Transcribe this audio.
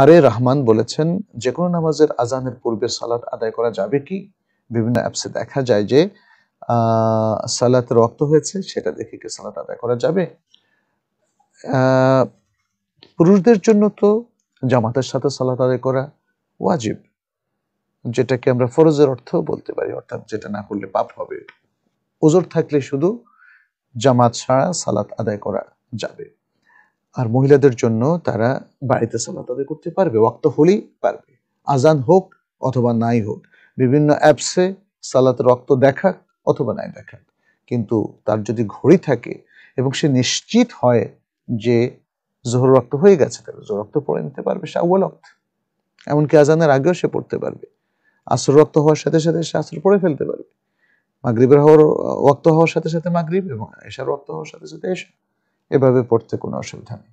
আর এ রহমান বলেছেন যে কোনো নামাজের আজানের পূর্বে সালাত আদায় করা যাবে কি বিভিন্ন অ্যাপসে দেখা যায় যে সালাত রক্ত হয়েছে সেটা দেখে কি সালাত আদায় করা যাবে পুরুষদের জন্য তো জামাতের সাথে সালাত আদায় করা ওয়াজিব যেটাকে আমরা ফরজের অর্থ বলতে পারি অর্থাৎ যেটা না করলে পাপ হবে ওজোর থাকলে শুধু জামাত ছাড়া সালাত আদায় করা যাবে আর মহিলাদের জন্য তারা বাড়িতে সালাত আদায় করতে পারবে ওয়াক্ত হলেই পারবে আজান হোক অথবা নাই হোক বিভিন্ন অ্যাপসে সালাত রক্ত দেখাক অথবা নাই দেখাক কিন্তু তার যদি ঘড়ি থাকে এবং সে নিশ্চিত হয় যে জোহর রক্ত হয়ে গেছে তাহলে জোহর রক্ত পড়ে নিতে পারবে সে আউ্বাল রক্ত এমনকি আজানের আগেও সে পড়তে পারবে আসর রক্ত হওয়ার সাথে সাথে সে আসর পড়ে ফেলতে পারবে মাগরীবের হওয়ার রক্ত হওয়ার সাথে সাথে মাগরীব এবং এশার রক্ত হওয়ার সাথে সাথে এশা এভাবে পড়তে কোনো অসুবিধা নেই